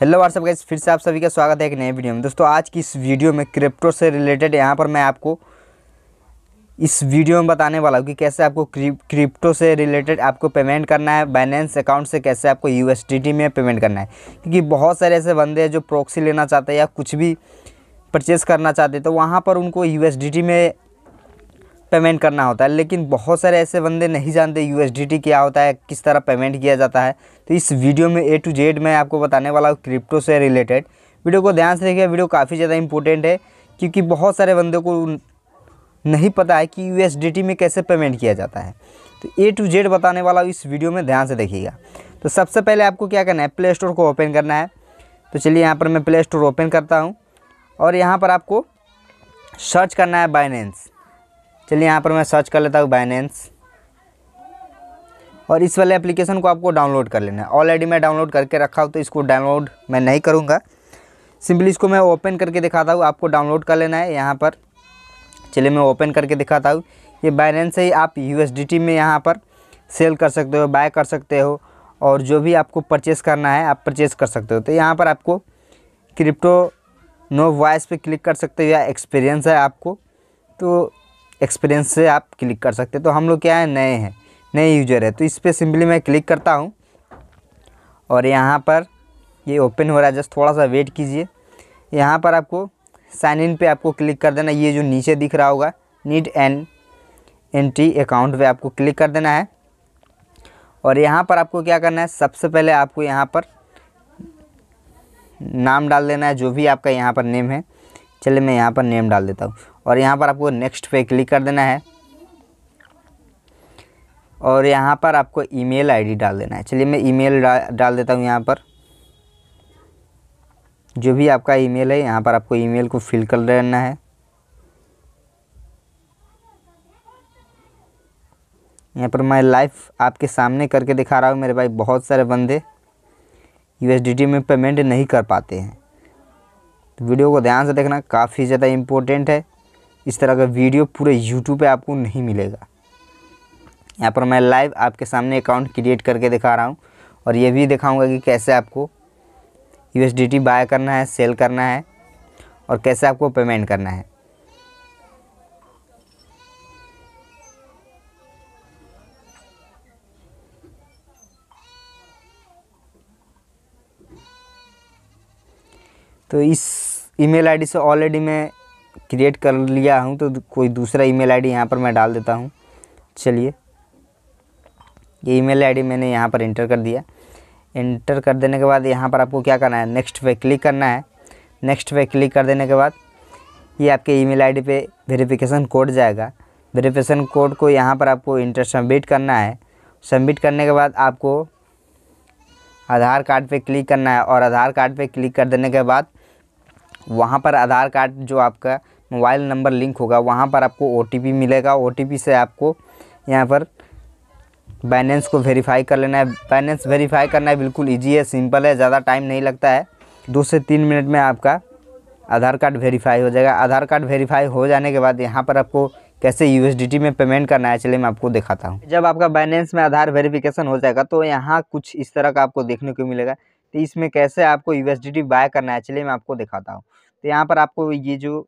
hello what's up guys फिर से आप सभी का स्वागत है एक नए वीडियो में दोस्तों आज की इस वीडियो में क्रिप्टो से रिलेटेड यहाँ पर मैं आपको इस वीडियो में बताने वाला हूँ कि कैसे आपको क्रिप्टो से रिलेटेड आपको पेमेंट करना है बैलेंस अकाउंट से कैसे आपको यू में पेमेंट करना है क्योंकि बहुत सारे ऐसे बंदे हैं जो प्रोक्सी लेना चाहते हैं या कुछ भी परचेस करना चाहते तो वहाँ पर उनको यू में पेमेंट करना होता है लेकिन बहुत सारे ऐसे बंदे नहीं जानते यू क्या होता है किस तरह पेमेंट किया जाता है तो इस वीडियो में ए टू जेड मैं आपको बताने वाला हूँ क्रिप्टो से रिलेटेड वीडियो को ध्यान से देखिए वीडियो काफ़ी ज़्यादा इंपॉर्टेंट है क्योंकि बहुत सारे बंदों को नहीं पता है कि यू में कैसे पेमेंट किया जाता है तो ए टू जेड बताने वाला इस वीडियो में ध्यान से देखिएगा तो सबसे पहले आपको क्या करना है प्ले स्टोर को ओपन करना है तो चलिए यहाँ पर मैं प्ले स्टोर ओपन करता हूँ और यहाँ पर आपको सर्च करना है बाइनेंस चलिए यहाँ पर मैं सर्च कर लेता हूँ बाइनेंस और इस वाले एप्लीकेशन को आपको डाउनलोड कर लेना है ऑलरेडी मैं डाउनलोड करके रखा हूँ तो इसको डाउनलोड मैं नहीं करूँगा सिंपली इसको मैं ओपन करके दिखाता हूँ आपको डाउनलोड कर लेना है यहाँ पर चलिए मैं ओपन करके दिखाता हूँ ये बाइनेंस है ही आप यू में यहाँ पर सेल कर सकते हो बाय कर सकते हो और जो भी आपको परचेस करना है आप परचेस कर सकते हो तो यहाँ पर आपको क्रिप्टो नो वॉइस पे क्लिक कर सकते हो या एक्सपीरियंस है आपको तो एक्सपीरियंस से आप क्लिक कर सकते हैं तो हम लोग क्या है नए हैं नए यूजर है तो इस पर सिंपली मैं क्लिक करता हूँ और यहाँ पर ये ओपन हो रहा है जस्ट थोड़ा सा वेट कीजिए यहाँ पर आपको साइन इन पे आपको क्लिक कर देना ये जो नीचे दिख रहा होगा नीड एन एंट्री अकाउंट पे आपको क्लिक कर देना है और यहाँ पर आपको क्या करना है सबसे पहले आपको यहाँ पर नाम डाल देना है जो भी आपका यहाँ पर नेम है चलिए मैं यहाँ पर नेम डाल देता हूँ और यहाँ पर आपको नेक्स्ट पे क्लिक कर देना है और यहाँ पर आपको ईमेल आईडी डाल देना है चलिए मैं ईमेल डा, डाल देता हूँ यहाँ पर जो भी आपका ईमेल है यहाँ पर आपको ईमेल को फिल कर देना है यहाँ पर मैं लाइफ आपके सामने करके दिखा रहा हूँ मेरे भाई बहुत सारे बंदे यू में पेमेंट नहीं कर पाते हैं तो वीडियो को ध्यान से देखना काफ़ी ज़्यादा इम्पोर्टेंट है इस तरह का वीडियो पूरे यूट्यूब पे आपको नहीं मिलेगा यहाँ पर मैं लाइव आपके सामने अकाउंट क्रिएट करके दिखा रहा हूँ और ये भी दिखाऊँगा कि कैसे आपको यू बाय करना है सेल करना है और कैसे आपको पेमेंट करना है तो इस ईमेल आईडी से ऑलरेडी मैं क्रिएट कर लिया हूँ तो कोई दूसरा ईमेल आईडी यहाँ पर मैं डाल देता हूँ चलिए ये ईमेल आईडी मैंने यहाँ पर इंटर कर दिया इंटर कर देने के बाद यहाँ पर आपको क्या करना है नेक्स्ट पे क्लिक करना है नेक्स्ट पे क्लिक कर देने के बाद ये आपके आई डी पर वेरीफिकेशन कोड जाएगा वेरीफिकेशन कोड को यहाँ पर आपको इंटर सबमिट करना है सबमिट करने के बाद आपको आधार कार्ड पे क्लिक करना है और आधार कार्ड पे क्लिक कर देने के बाद वहाँ पर आधार कार्ड जो आपका मोबाइल नंबर लिंक होगा वहाँ पर आपको ओ मिलेगा ओ से आपको यहाँ पर बैलेंस को वेरीफाई कर लेना है बैलेंस वेरीफाई करना है बिल्कुल इजी है सिंपल है ज़्यादा टाइम नहीं लगता है दो से तीन मिनट में आपका आधार कार्ड वेरीफाई हो जाएगा आधार कार्ड वेरीफाई हो जाने के बाद यहाँ पर आपको कैसे यू में पेमेंट करना है चलिए मैं आपको दिखाता हूँ जब आपका बैलेंस में आधार वेरीफिकेशन हो जाएगा तो यहाँ कुछ इस तरह का आपको देखने को मिलेगा तो इसमें कैसे आपको यू बाय करना है चलिए मैं आपको दिखाता हूँ तो यहाँ पर आपको ये जो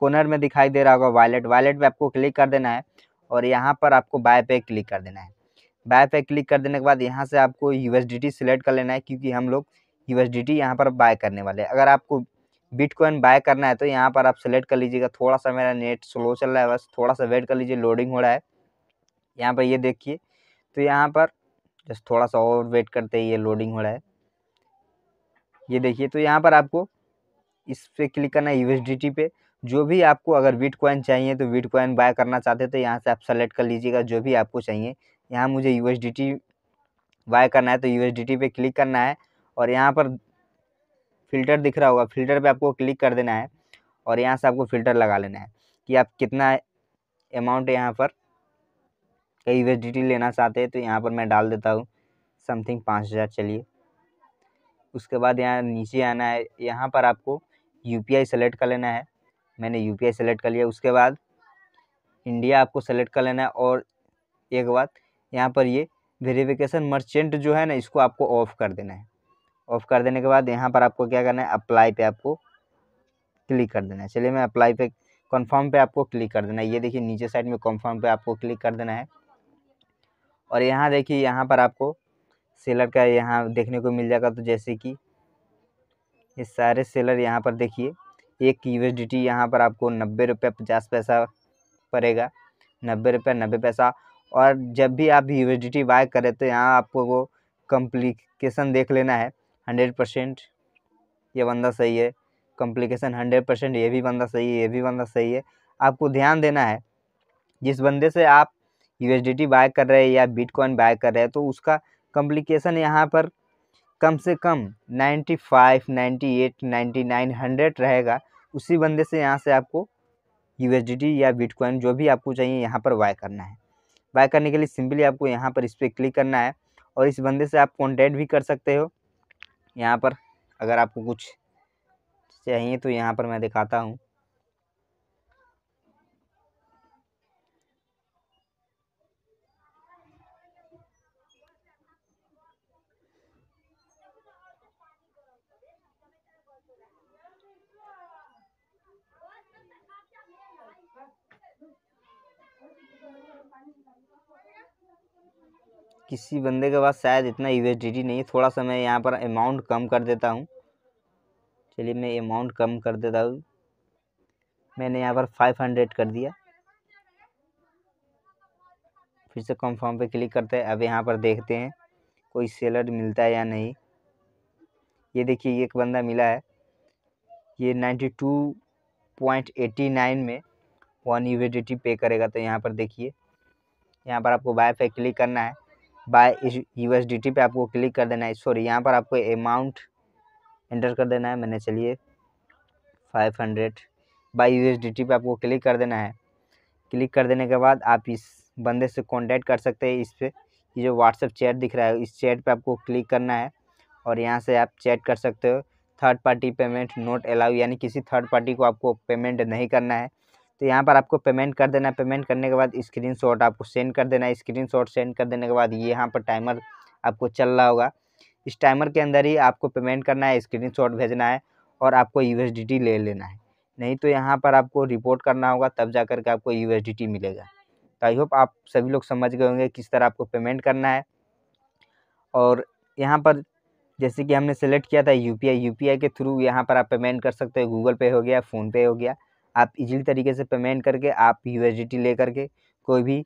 कॉर्नर में दिखाई दे रहा होगा वॉलेट वॉलेट में आपको क्लिक कर देना है और यहाँ पर आपको बाय पे क्लिक कर देना है बाय पे क्लिक कर देने के बाद यहाँ से आपको यू एस सिलेक्ट कर लेना है क्योंकि हम लोग यू एस यहाँ पर बाय करने वाले हैं अगर आपको बिटकॉइन बाय करना है तो यहाँ पर आप सेलेक्ट कर लीजिएगा थोड़ा सा मेरा नेट स्लो चल रहा है बस थोड़ा सा वेट कर लीजिए लोडिंग हो रहा है यहाँ पर ये देखिए तो यहाँ पर जस्ट थोड़ा सा और वेट करते ही ये लोडिंग हो रहा है ये देखिए तो यहाँ पर आपको इस पर क्लिक करना है यूएसडीटी पे जो भी आपको अगर वीट कॉइन चाहिए तो वीट कॉइन बाय करना चाहते हैं तो यहाँ से आप सेलेक्ट कर लीजिएगा जो भी आपको चाहिए यहाँ मुझे यू बाय करना है तो यू पे क्लिक करना है और यहाँ पर फ़िल्टर दिख रहा होगा फ़िल्टर पे आपको क्लिक कर देना है और यहाँ से आपको फ़िल्टर लगा लेना है कि आप कितना अमाउंट यहाँ पर यू एस लेना चाहते हैं तो यहाँ पर मैं डाल देता हूँ समथिंग पाँच हज़ार चलिए उसके बाद यहाँ नीचे आना है यहाँ पर आपको यू पी आई सेलेक्ट कर लेना है मैंने यू पी आई सेलेक्ट कर लिया उसके बाद इंडिया आपको सेलेक्ट कर लेना है और एक बात यहाँ पर ये वेरिफिकेशन मर्चेंट जो है ना इसको आपको ऑफ़ कर देना है ऑफ़ कर देने के बाद यहाँ पर आपको क्या करना है अप्लाई पे आपको क्लिक कर देना है चलिए मैं अप्लाई पे कंफर्म पे आपको क्लिक कर देना है ये देखिए नीचे साइड में कंफर्म पे आपको क्लिक कर देना है और यहाँ देखिए यहाँ पर आपको सेलर का यहाँ देखने को मिल जाएगा तो जैसे कि ये सारे सेलर यहाँ पर देखिए एक यू एस डी टी यहाँ पर आपको नब्बे रुपये पचास पैसा पड़ेगा नब्बे रुपये नब्बे पैसा और जब भी आप U S D T buy करें तो यहाँ आपको वो कम्प्लिकेशन देख लेना है हंड्रेड परसेंट ये बंदा सही है कम्प्लिकेशन हंड्रेड परसेंट ये भी बंदा सही है ये भी बंदा सही है आपको ध्यान देना है जिस बंदे से आप यू एस डी बाय कर रहे हैं या बिटकॉइन बाय कर रहे हैं तो उसका कॉम्प्लिकेशन यहाँ पर कम से कम 95, 98, 99, 100 रहेगा उसी बंदे से यहाँ से आपको यू या बिटकॉइन जो भी आपको चाहिए यहाँ पर बाय करना है बाय करने के लिए सिंपली आपको यहाँ पर इस पर क्लिक करना है और इस बंदे से आप कॉन्टेक्ट भी कर सकते हो यहाँ पर अगर आपको कुछ चाहिए तो यहाँ पर मैं दिखाता हूँ किसी बंदे के पास शायद इतना यू नहीं है थोड़ा सा मैं यहाँ पर अमाउंट कम कर देता हूँ चलिए मैं अमाउंट कम कर देता हूँ मैंने यहाँ पर फाइव हंड्रेड कर दिया फिर से कंफर्म पे क्लिक करते हैं अब यहाँ पर देखते हैं कोई सेलर मिलता है या नहीं ये देखिए एक बंदा मिला है ये ninety two point eighty nine में वन यू पे करेगा तो यहाँ पर देखिए यहाँ पर आपको बाय पे क्लिक करना है buy U S D T पर आपको क्लिक कर देना है सॉरी यहाँ पर आपको अमाउंट एंटर कर देना है मैंने चलिए five hundred buy U S D T पर आपको क्लिक कर देना है क्लिक कर देने के बाद आप इस बंदे से कॉन्टेक्ट कर सकते हैं इस पर ये जो व्हाट्सअप चैट दिख रहा है इस चैट पर आपको क्लिक करना है और यहाँ से आप चैट कर सकते हो third party payment not allow यानी किसी थर्ड पार्टी को आपको पेमेंट नहीं करना है तो यहाँ पर आपको पेमेंट कर देना है पेमेंट करने के बाद स्क्रीनशॉट आपको सेंड कर देना है स्क्रीनशॉट सेंड कर देने के बाद ये यहाँ पर टाइमर आपको चल रहा होगा इस टाइमर के अंदर ही आपको पेमेंट करना है स्क्रीनशॉट भेजना है और आपको यू ले लेना है नहीं तो यहाँ पर आपको रिपोर्ट करना होगा तब जा कर के आपको यू मिलेगा तो आई होप आप सभी लोग समझ गए होंगे किस तरह आपको पेमेंट करना है और यहाँ पर जैसे कि हमने सेलेक्ट किया था यू पी आई के थ्रू यहाँ पर आप पेमेंट कर सकते हो गूगल पे हो गया फ़ोनपे हो गया आप इजीली तरीके से पेमेंट करके आप यू ले करके कोई भी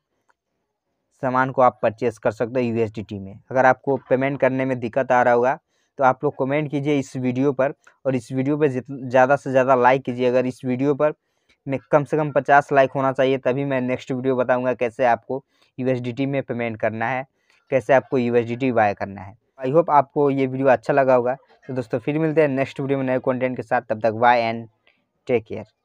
सामान को आप परचेस कर सकते हो यू में अगर आपको पेमेंट करने में दिक्कत आ रहा होगा तो आप लोग कमेंट कीजिए इस वीडियो पर और इस वीडियो पर ज़्यादा से ज़्यादा लाइक कीजिए अगर इस वीडियो पर मैं कम से कम पचास लाइक होना चाहिए तभी मैं नेक्स्ट वीडियो बताऊँगा कैसे आपको यू में पेमेंट करना है कैसे आपको यू बाय करना है आई होप आपको ये वीडियो अच्छा लगा होगा तो दोस्तों फिर मिलते हैं नेक्स्ट वीडियो में नए कंटेंट के साथ तब तक बाय एंड टेक केयर